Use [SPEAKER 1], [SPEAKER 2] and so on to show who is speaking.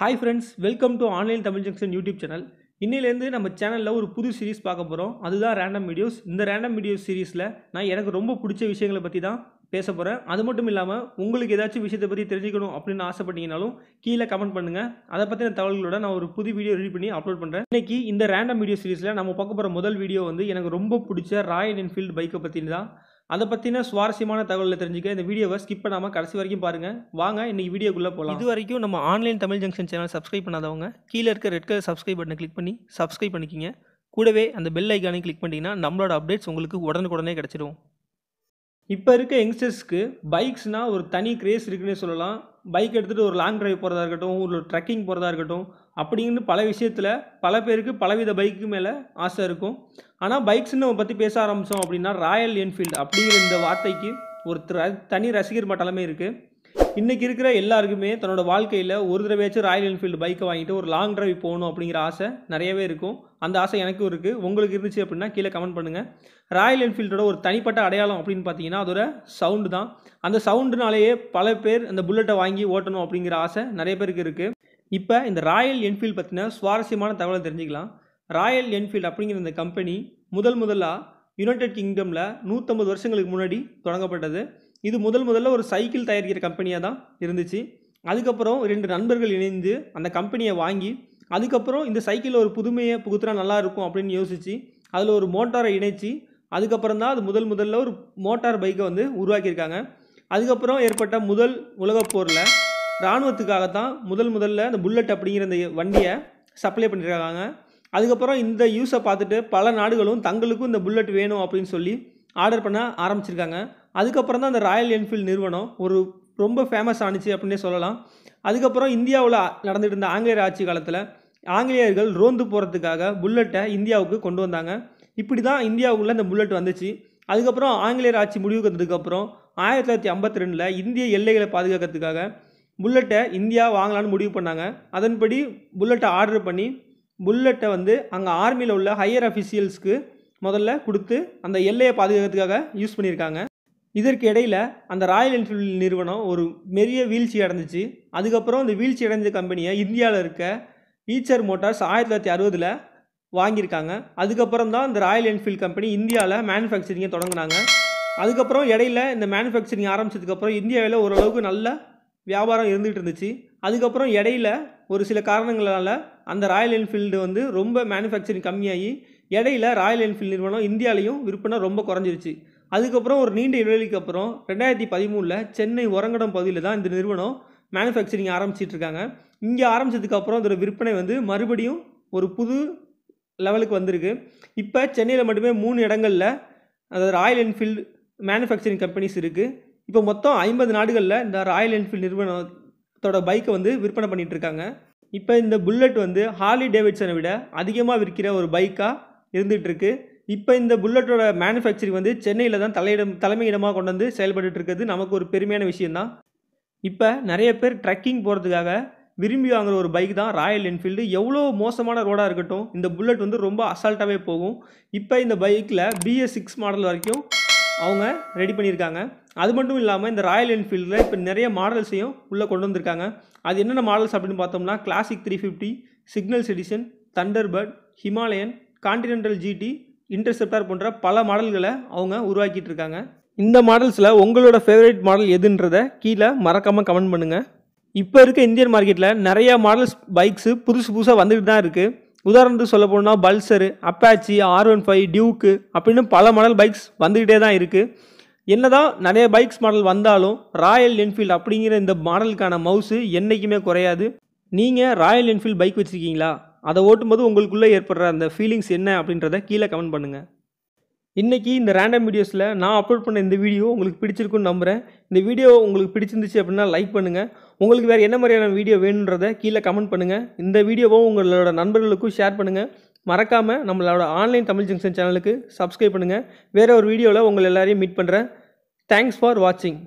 [SPEAKER 1] hi friends welcome to online Tamil junction YouTube channel இன்னிலேருந்து நம்ம சேனலில் ஒரு புது சீரிஸ் பார்க்க போகிறோம் அதுதான் ரேண்டம் வீடியோஸ் இந்த ரேண்டம் வீடியோஸ் சீரீஸில் நான் எனக்கு ரொம்ப பிடிச்ச விஷயங்களை பற்றி தான் பேச போகிறேன் அது மட்டும் இல்லாமல் உங்களுக்கு ஏதாச்சும் விஷயத்தை பற்றி தெரிஞ்சுக்கணும் அப்படின்னு ஆசைப்பட்டீங்கனாலும் கீழே கமெண்ட் பண்ணுங்கள் அதை பற்றின தகவல்களோட நான் ஒரு புது வீடியோ ரெடி பண்ணி அப்லோட் பண்ணுறேன் இன்றைக்கி இந்த ரேண்டம் வீடியோ சீரிஸில் நம்ம பார்க்க போகிற முதல் வீடியோ வந்து எனக்கு ரொம்ப பிடிச்ச ராயல் என்ஃபீல்டு பைக்கை பற்றின தான் அதை பற்றின சுவாரஸ்யமான தகவலை தெரிஞ்சுக்க இந்த வீடியோவை ஸ்கிப் பண்ணாமல் கடைசி வரைக்கும் பாருங்கள் வாங்க இன்றைக்கி வீடியோக்குள்ளே போகலாம் இது வரைக்கும் நம்ம online Tamil junction channel subscribe பண்ணாதவங்க கீழே இருக்க ரெட் கலர் சப்ஸ்கிரைப் பட்டனை கிளிக் பண்ணி சப்ஸ்கிரைப் பண்ணிக்கிங்க கூடவே அந்த பெல் ஐக்கானே கிளிக் பண்ணிங்கன்னா நம்மளோட அப்டேட்ஸ் உங்களுக்கு உடனுக்குடனே கிடச்சிடும் இப்போ இருக்க யங்ஸ்டர்ஸ்க்கு பைக்ஸ்னால் ஒரு தனி கிரேஸ் இருக்குன்னே சொல்லலாம் பைக் எடுத்துகிட்டு ஒரு லாங் ட்ரைவ் போகிறதா இருக்கட்டும் ஒரு ட்ரெக்கிங் போகிறதா இருக்கட்டும் அப்படின்னு பல விஷயத்தில் பல பேருக்கு பலவித பைக்கு மேலே ஆசை இருக்கும் ஆனால் பைக்ஸ்ன்னு நம்ம பற்றி பேச ஆரம்பித்தோம் அப்படின்னா ராயல் என்ஃபீல்டு அப்படிங்கிற இந்த வார்த்தைக்கு ஒரு தனி ரசிகர் மட்டலமே இருக்குது இன்றைக்கி இருக்கிற எல்லாருக்குமே தன்னோட வாழ்க்கையில் ஒரு தடவையாச்சும் ராயல் என்ஃபீல்டு பைக்கை வாங்கிட்டு ஒரு லாங் ட்ரைவ் போகணும் அப்படிங்கிற ஆசை நிறையவே இருக்கும் அந்த ஆசை எனக்கும் இருக்குது உங்களுக்கு இருந்துச்சு அப்படின்னா கீழே கமெண்ட் பண்ணுங்கள் ராயல் என்ஃபீல்டோட ஒரு தனிப்பட்ட அடையாளம் அப்படின்னு பார்த்தீங்கன்னா அதோட சவுண்டு தான் அந்த சவுண்டுனாலேயே பல பேர் அந்த புல்லட்டை வாங்கி ஓட்டணும் அப்படிங்கிற ஆசை நிறைய பேருக்கு இருக்குது இப்போ இந்த ராயல் என்ஃபீல்டு பற்றின சுவாரஸ்யமான தகவலை தெரிஞ்சுக்கலாம் ராயல் என்ஃபீல்டு அப்படிங்கிற இந்த கம்பெனி முதல் முதலாக யுனைடெட் கிங்டமில் நூற்றம்பது வருஷங்களுக்கு முன்னாடி தொடங்கப்பட்டது இது முதல் முதல்ல ஒரு சைக்கிள் தயாரிக்கிற கம்பெனியாக தான் இருந்துச்சு அதுக்கப்புறம் ரெண்டு நண்பர்கள் இணைந்து அந்த கம்பெனியை வாங்கி அதுக்கப்புறம் இந்த சைக்கிளில் ஒரு புதுமையை புகுத்துனா நல்லாயிருக்கும் அப்படின்னு யோசித்து அதில் ஒரு மோட்டாரை இணைச்சி அதுக்கப்புறம் தான் அது முதல் முதல்ல ஒரு மோட்டார் பைக்கை வந்து உருவாக்கியிருக்காங்க அதுக்கப்புறம் ஏற்பட்ட முதல் உலகப்போரில் போரில் இராணுவத்துக்காக தான் முதல் முதல்ல அந்த புல்லட் அப்படிங்கிற இந்த வண்டியை சப்ளை பண்ணியிருக்காங்க அதுக்கப்புறம் இந்த யூஸை பார்த்துட்டு பல நாடுகளும் தங்களுக்கும் இந்த புல்லட் வேணும் அப்படின்னு சொல்லி ஆர்டர் பண்ண ஆரம்பிச்சிருக்காங்க அதுக்கப்புறம் தான் அந்த ராயல் என்ஃபீல்டு நிறுவனம் ஒரு ரொம்ப ஃபேமஸ் ஆனிச்சு அப்படின்னே சொல்லலாம் அதுக்கப்புறம் இந்தியாவில் நடந்துகிட்டு இருந்த ஆங்கிலேயர் ஆட்சி காலத்தில் ஆங்கிலேயர்கள் ரோந்து போகிறதுக்காக புல்லட்டை இந்தியாவுக்கு கொண்டு வந்தாங்க இப்படி தான் இந்தியாவுக்குள்ளே அந்த புல்லட் வந்துச்சு அதுக்கப்புறம் ஆங்கிலேயர் ஆட்சி முடிவுக்கு வந்ததுக்கப்புறம் ஆயிரத்தி தொள்ளாயிரத்தி ஐம்பத்தி ரெண்டில் இந்திய எல்லைகளை பாதுகாக்கிறதுக்காக புல்லட்டை இந்தியா வாங்கலான்னு முடிவு பண்ணாங்க அதன்படி புல்லட்டை ஆர்டர் பண்ணி புல்லட்டை வந்து அங்கே ஆர்மியில் உள்ள ஹையர் அஃபிஷியல்ஸ்க்கு முதல்ல கொடுத்து அந்த எல்லையை பாதுகாக்கிறதுக்காக யூஸ் பண்ணியிருக்காங்க இதற்கு இடையில் அந்த ராயல் என்ஃபீல்டு நிறுவனம் ஒரு பெரிய வீழ்ச்சி அடைஞ்சிச்சு அதுக்கப்புறம் அந்த வீழ்ச்சி அடைஞ்ச கம்பெனியை இந்தியாவில் இருக்க ஈச்சர் மோட்டார்ஸ் ஆயிரத்தி தொள்ளாயிரத்தி அறுபதில் வாங்கியிருக்காங்க அதுக்கப்புறம் தான் இந்த ராயல் என்ஃபீல்டு கம்பெனி இந்தியாவில் மேனுஃபேக்சரிங்கை தொடங்கினாங்க அதுக்கப்புறம் இடையில இந்த மேனுஃபேக்சரிங் ஆரம்பித்ததுக்கப்புறம் இந்தியாவில் ஓரளவுக்கு நல்ல வியாபாரம் இருந்துகிட்டு இருந்துச்சு அதுக்கப்புறம் இடையில ஒரு சில காரணங்களால் அந்த ராயல் என்ஃபீல்டு வந்து ரொம்ப மேனுஃபேக்சரிங் கம்மியாகி இடையில ராயல் என்ஃபீல்டு நிறுவனம் இந்தியாவிலையும் விற்பனை ரொம்ப குறைஞ்சிருச்சு அதுக்கப்புறம் ஒரு நீண்ட இடைவெளிக்கு அப்புறம் ரெண்டாயிரத்தி பதிமூணில் சென்னை உரங்கடம் பகுதியில் தான் இந்த நிறுவனம் மேனுஃபேக்சரிங் ஆரம்பிச்சிட்ருக்காங்க இங்கே ஆரம்பித்ததுக்கப்புறம் இதோட விற்பனை வந்து மறுபடியும் ஒரு புது லெவலுக்கு வந்திருக்கு இப்போ சென்னையில் மட்டுமே மூணு இடங்களில் அதாவது ராயல் என்ஃபீல்டு மேனுஃபேக்சரிங் கம்பெனிஸ் இருக்குது இப்போ மொத்தம் ஐம்பது நாடுகளில் இந்த ராயல் என்ஃபீல்டு நிறுவனத்தோட பைக்கை வந்து விற்பனை பண்ணிகிட்ருக்காங்க இப்போ இந்த புல்லட் வந்து ஹார்லி டேவிட்ஸனை விட அதிகமாக விற்கிற ஒரு பைக்காக இருந்துகிட்ருக்கு இப்போ இந்த புல்லட்டோட மேனுஃபேக்சரிங் வந்து சென்னையில் தான் தலையிடம் தலைமையிடமாக கொண்டு வந்து செயல்பட்டு இருக்கிறது நமக்கு ஒரு பெருமையான விஷயந்தான் இப்போ நிறைய பேர் ட்ரெக்கிங் போகிறதுக்காக விரும்பி வாங்குற ஒரு பைக் தான் ராயல் என்ஃபீல்டு எவ்வளோ மோசமான ரோடாக இருக்கட்டும் இந்த புல்லட் வந்து ரொம்ப அசால்ட்டாகவே போகும் இப்போ இந்த பைக்கில் பிஎஸ் சிக்ஸ் மாடல் வரைக்கும் அவங்க ரெடி பண்ணியிருக்காங்க அது மட்டும் இல்லாமல் இந்த ராயல் என்ஃபீல்டில் இப்போ நிறைய மாடல்ஸையும் உள்ளே கொண்டு வந்திருக்காங்க அது என்னென்ன மாடல்ஸ் அப்படின்னு பார்த்தோம்னா classic three fifty signals edition Thunderbird Himalayan Continental GT Interceptor போன்ற பல மாடல்களை அவங்க உருவாக்கிட்டு இருக்காங்க இந்த மாடல்ஸில் உங்களோட ஃபேவரட் மாடல் எதுன்றதை கீழே மறக்காமல் கமெண்ட் பண்ணுங்கள் இப்போ இருக்க இந்தியன் மார்க்கெட்டில் நிறையா மாடல்ஸ் பைக்ஸு புதுசு புதுசாக வந்துட்டு தான் இருக்குது உதாரணத்துக்கு சொல்ல போனால் Pulsar Apache R one five Duke அப்படின்னு பல மாடல் பைக்ஸ் வந்துக்கிட்டே தான் இருக்குது என்ன தான் நிறைய பைக்ஸ் மாடல் வந்தாலும் ராயல் என்ஃபீல்டு அப்படிங்கிற இந்த மாடலுக்கான மவுஸு என்றைக்குமே குறையாது நீங்கள் ராயல் என்ஃபீல்டு பைக் வச்சுருக்கீங்களா அதை ஓட்டும்போது உங்களுக்குள்ளே ஏற்படுற அந்த ஃபீலிங்ஸ் என்ன அப்படின்றத கீழே கமெண்ட் பண்ணுங்கள் இன்றைக்கி இந்த ரேண்டம் வீடியோஸில் நான் அப்லோட் பண்ண இந்த வீடியோ உங்களுக்கு பிடிச்சிருக்குன்னு நம்புகிறேன் இந்த வீடியோ உங்களுக்கு பிடிச்சிருந்துச்சு அப்படின்னா லைக் பண்ணுங்கள் உங்களுக்கு வேறு என்ன மாதிரியான வீடியோ வேணுன்றதை கீழே கமெண்ட் பண்ணுங்கள் இந்த வீடியோவும் உங்களோட நண்பர்களுக்கும் ஷேர் பண்ணுங்கள் மறக்காமல் நம்மளோட ஆன்லைன் தமிழ் ஜங்ஷன் சேனலுக்கு சப்ஸ்கிரைப் பண்ணுங்கள் வேறு ஒரு வீடியோவில் உங்களை எல்லோரையும் மீட் பண்ணுறேன் தேங்க்ஸ் ஃபார் வாட்சிங்